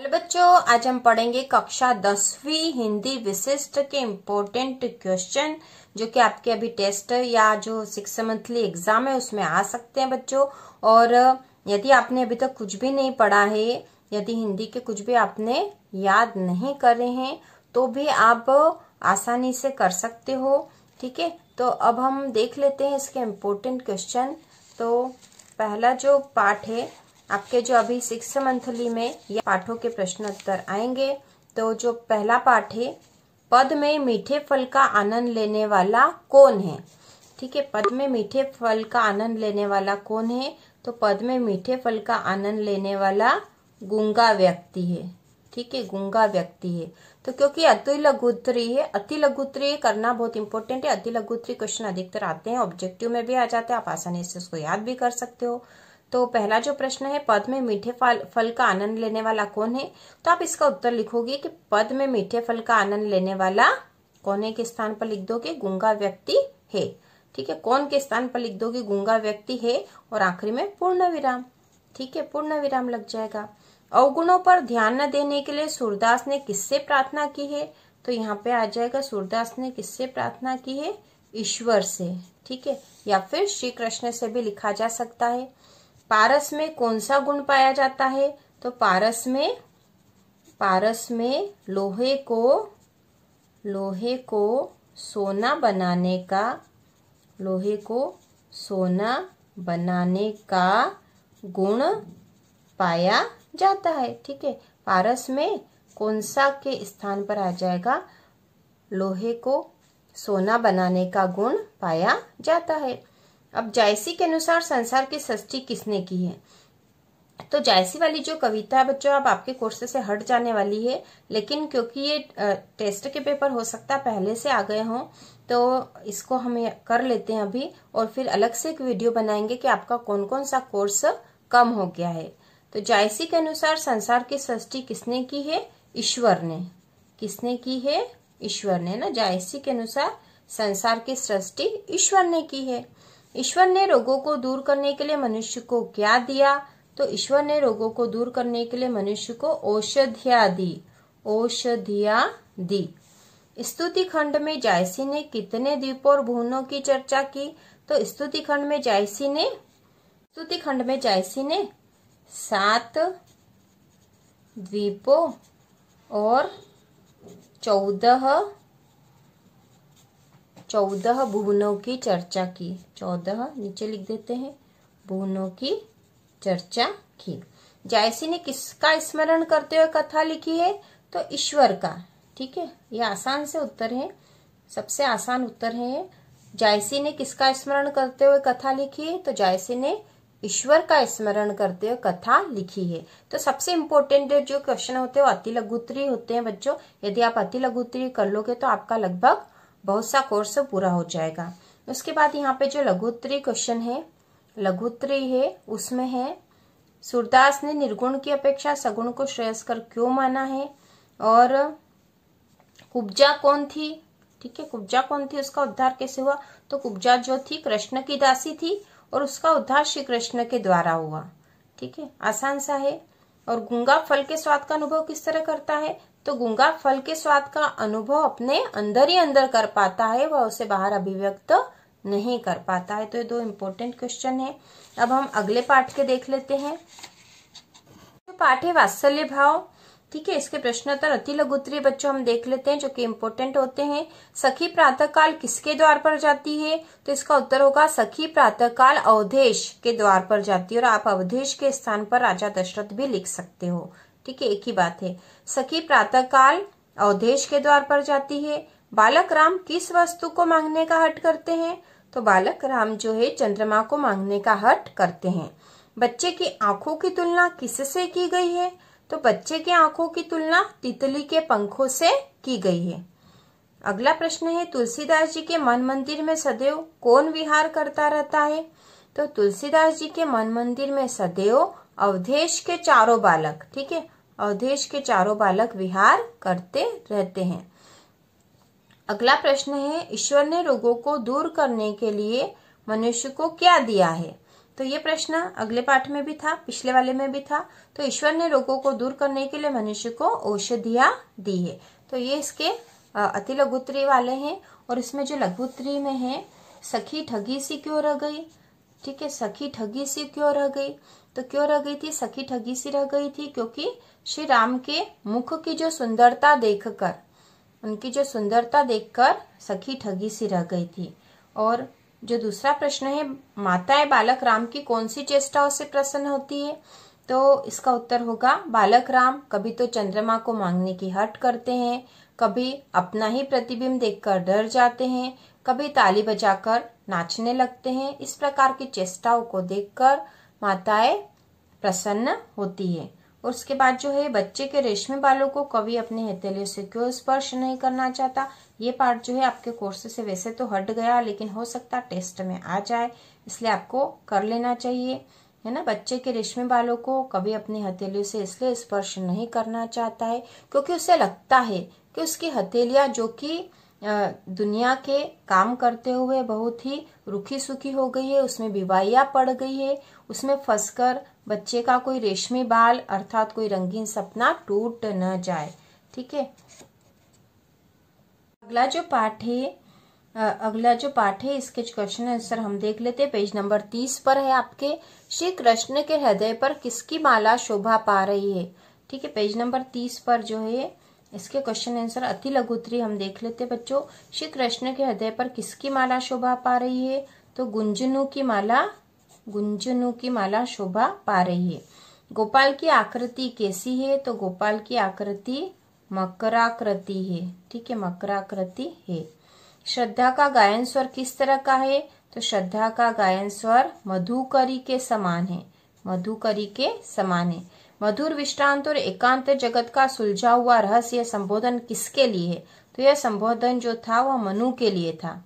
hello बच्चों आज हम पढ़ेंगे कक्षा दसवीं हिंदी विशिष्ट के इम्पोर्टेंट क्वेश्चन जो कि आपके अभी टेस्ट या जो सिक्स मंथली एग्जाम है उसमें आ सकते हैं बच्चों और यदि आपने अभी तक कुछ भी नहीं पढ़ा है यदि हिंदी के कुछ भी आपने याद नहीं करे हैं तो भी आप आसानी से कर सकते हो ठीक है तो अब हम देख लेते हैं इसके इम्पोर्टेंट क्वेश्चन तो पहला जो पार्ट है आपके जो अभी सिक्स मंथली में ये पाठों के प्रश्न उत्तर आएंगे तो जो पहला पाठ है पद में मीठे फल का आनंद लेने वाला कौन है ठीक है पद में मीठे फल का आनंद लेने वाला कौन है तो पद में मीठे फल का आनंद लेने वाला गुंगा व्यक्ति है ठीक है गुंगा व्यक्ति है तो क्योंकि अति लघुत्री है अति लघुत्री करना बहुत इंपॉर्टेंट है अति लघुत्री क्वेश्चन अधिकतर आते हैं ऑब्जेक्टिव में भी आ जाते हैं आप आसानी से उसको याद भी कर सकते हो तो पहला जो प्रश्न है पद में मीठे फल फल का आनंद लेने वाला कौन है तो आप इसका उत्तर लिखोगे कि पद में मीठे फल का आनंद लेने वाला कोने के स्थान पर लिख दोगे गुंगा व्यक्ति है ठीक है कौन के स्थान पर लिख दोगे गुंगा व्यक्ति है और आखिरी में पूर्ण विराम ठीक है पूर्ण विराम लग जाएगा अवगुणों पर ध्यान न देने के लिए सूरदास ने किससे प्रार्थना की है तो यहाँ पे आ जाएगा सूरदास ने किससे प्रार्थना की है ईश्वर से ठीक है या फिर श्री कृष्ण से भी लिखा जा सकता है पारस में कौन सा गुण पाया जाता है तो पारस में पारस में लोहे को लोहे को सोना बनाने का लोहे को सोना बनाने का गुण पाया जाता है ठीक है पारस में कौन सा के स्थान पर आ जाएगा लोहे को सोना बनाने का गुण पाया जाता है अब जायसी के अनुसार संसार की सृष्टि किसने की है तो जायसी वाली जो कविता है बच्चों आप आपके कोर्स से हट जाने वाली है लेकिन क्योंकि ये टेस्ट के पेपर हो सकता है पहले से आ गए हों तो इसको हम कर लेते हैं अभी और फिर अलग से एक वीडियो बनाएंगे कि आपका कौन कौन सा कोर्स कम हो गया है तो जायसी के अनुसार संसार की सृष्टि किसने की है ईश्वर ने किसने की है ईश्वर ने ना जायसी के अनुसार संसार की सृष्टि ईश्वर ने की है ईश्वर ने रोगों को दूर करने के लिए मनुष्य को क्या दिया तो ईश्वर ने रोगों को दूर करने के लिए मनुष्य को औषधिया दी औषधिया दी स्तुति खंड में जायसी ने कितने द्वीपों और भुवनों की चर्चा की तो स्तुति खंड में जायसी ने स्तुति खंड में जायसी ने सात द्वीपों और चौदह चौदह भुवनों की चर्चा की चौदह नीचे लिख देते हैं भुवनों की चर्चा की जायसी ने किसका स्मरण करते हुए कथा लिखी है तो ईश्वर का ठीक है ये आसान से उत्तर है सबसे आसान उत्तर है जायसी ने किसका स्मरण करते हुए कथा लिखी है तो जायसी ने ईश्वर का स्मरण करते हुए कथा लिखी है तो सबसे इम्पोर्टेंट जो क्वेश्चन होते हैं वो अति लघुत्री होते हैं बच्चों यदि आप अति लघुत्री कर लोगे तो आपका लगभग बहुत सा कोर्स पूरा हो जाएगा उसके बाद यहाँ पे जो लघुत्री क्वेश्चन है लघुत्री है उसमें है सूरदास ने निर्गुण की अपेक्षा सगुण को श्रेयस्कर क्यों माना है और कुब्जा कौन थी ठीक है कुब्जा कौन थी उसका उद्धार कैसे हुआ तो कुब्जा जो थी कृष्ण की दासी थी और उसका उद्धार श्री कृष्ण के द्वारा हुआ ठीक है आसान सा है और गुंगा फल के स्वाद का अनुभव किस तरह करता है तो गुंगा फल के स्वाद का अनुभव अपने अंदर ही अंदर कर पाता है वह उसे बाहर अभिव्यक्त नहीं कर पाता है तो ये दो इम्पोर्टेंट क्वेश्चन है अब हम अगले पाठ के देख लेते हैं तो पाठ है वात्सल्य भाव ठीक है इसके प्रश्नोत्तर अति लघु उत्तरीय बच्चों हम देख लेते हैं जो कि इम्पोर्टेंट होते हैं सखी प्रातः काल किसके द्वार पर जाती है तो इसका उत्तर होगा सखी प्रातः काल अवधेश के द्वार पर जाती है और आप अवधेश के स्थान पर राजा दशरथ भी लिख सकते हो ठीक है एक ही बात है सखी प्रातः काल अवधेश के द्वार पर जाती है बालक राम किस वस्तु को मांगने का हट करते हैं तो बालक राम जो है चंद्रमा को मांगने का हट करते हैं बच्चे की आंखों की तुलना किससे की गई है तो बच्चे की आंखों की तुलना तितली के पंखों से की गई है अगला प्रश्न है तुलसीदास जी के मन मंदिर में सदैव कौन विहार करता रहता है तो तुलसीदास जी के मन मंदिर में सदैव अवधेश के चारों बालक ठीक है अवधेश के चारों बालक विहार करते रहते हैं अगला प्रश्न है ईश्वर ने रोगों को दूर करने के लिए मनुष्य को क्या दिया है तो ये प्रश्न अगले पाठ में भी था पिछले वाले में भी था तो ईश्वर ने रोगों को दूर करने के लिए मनुष्य को औषधिया दी है तो ये इसके अति लघुत्री वाले हैं और इसमें जो लघुत्री में है सखी ठगी सी क्यों रह गई ठीक है सखी ठगी सी क्यों रह गई तो क्यों रह गई थी सखी ठगी सी रह गई थी क्योंकि श्री राम के मुख की जो सुंदरता देखकर उनकी जो सुंदरता देखकर सखी ठगी सी रह गई थी और जो दूसरा प्रश्न है माताएं बालक राम की कौन सी चेष्टाओं से प्रसन्न होती है तो इसका उत्तर होगा बालक राम कभी तो चंद्रमा को मांगने की हट करते हैं कभी अपना ही प्रतिबिंब देखकर डर जाते हैं कभी ताली बजाकर नाचने लगते हैं इस प्रकार की चेष्टाओं को देखकर माताएं प्रसन्न होती है और उसके बाद जो है बच्चे के रेशमी बालों को कभी अपने हथेलियों से क्यों स्पर्श नहीं करना चाहता ये पार्ट जो है आपके कोर्स से वैसे तो हट गया लेकिन हो सकता टेस्ट में आ जाए इसलिए आपको कर लेना चाहिए है ना बच्चे के रेशमी बालों को कभी अपनी हथेलियों से इसलिए स्पर्श नहीं करना चाहता है क्योंकि उसे लगता है कि उसकी हथेलियां जो कि दुनिया के काम करते हुए बहुत ही रुखी सुखी हो गई है उसमें बीवाइया पड़ गई है उसमें फंसकर बच्चे का कोई रेशमी बाल अर्थात कोई रंगीन सपना टूट न जाए ठीक है अगला जो पाठ है अगला जो पाठ है इसके क्वेश्चन आंसर हम देख लेते हैं पेज नंबर तीस पर है आपके श्री कृष्ण के हृदय पर किसकी माला शोभा पा रही है ठीक है पेज नंबर तीस पर जो है इसके क्वेश्चन आंसर अति लघुतरी हम देख लेते हैं बच्चों श्री कृष्ण के हृदय पर किसकी माला शोभा पा रही है तो गुंजनू की माला गुंजनू की माला शोभा पा रही है गोपाल की आकृति कैसी है तो गोपाल की आकृति मकराकृति है ठीक है मकराकृति है श्रद्धा का गायन स्वर किस तरह का है तो श्रद्धा का गायन स्वर मधुकरी के समान है मधुकरी के समान है मधुर विश्रांत और एकांत जगत का सुलझा हुआ रहस्य संबोधन किसके लिए है तो यह संबोधन जो था वह मनु के लिए था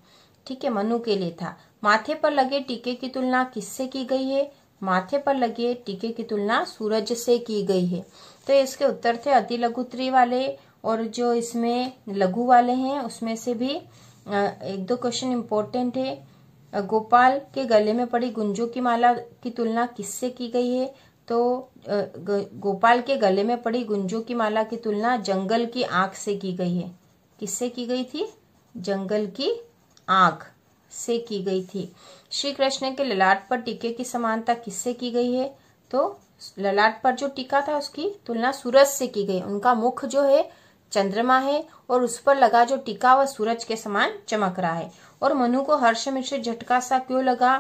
ठीक है मनु के लिए था माथे पर लगे टीके की तुलना किससे की गई है माथे पर लगे टीके की तुलना सूरज से की गई है तो इसके उत्तर थे अति लघुत्री वाले और जो इसमें लघु वाले हैं उसमें से भी एक दो क्वेश्चन इम्पोर्टेंट है गोपाल के गले में पड़ी गुंजों की माला की तुलना किससे की गई है तो गोपाल के गले में पड़ी गुंजों की माला की तुलना जंगल की आंख से की गई है किससे की गई थी जंगल की आंख से की गई थी श्री कृष्ण के ललाट पर टीके की समानता किससे की गई है तो ललाट पर जो टीका था उसकी तुलना सूरज से की गई उनका मुख जो है चंद्रमा है और उस पर लगा जो टीका वह सूरज के समान चमक रहा है और मनु को हर्ष मिश्र झटका सा क्यों लगा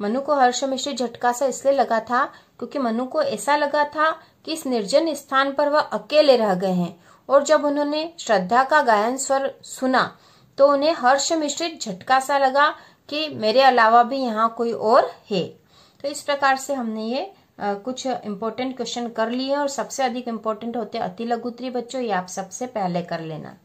मनु को हर्ष मिश्र झटका सा इसलिए लगा था क्योंकि मनु को ऐसा लगा था कि इस निर्जन स्थान पर वह अकेले रह गए हैं और जब उन्होंने श्रद्धा का गायन स्वर सुना तो उन्हें हर्ष मिश्रित झटका सा लगा कि मेरे अलावा भी यहाँ कोई और है तो इस प्रकार से हमने ये आ, कुछ इम्पोर्टेंट क्वेश्चन कर लिए और सबसे अधिक इम्पोर्टेंट होते अति लघुतरी बच्चों ये आप सबसे पहले कर लेना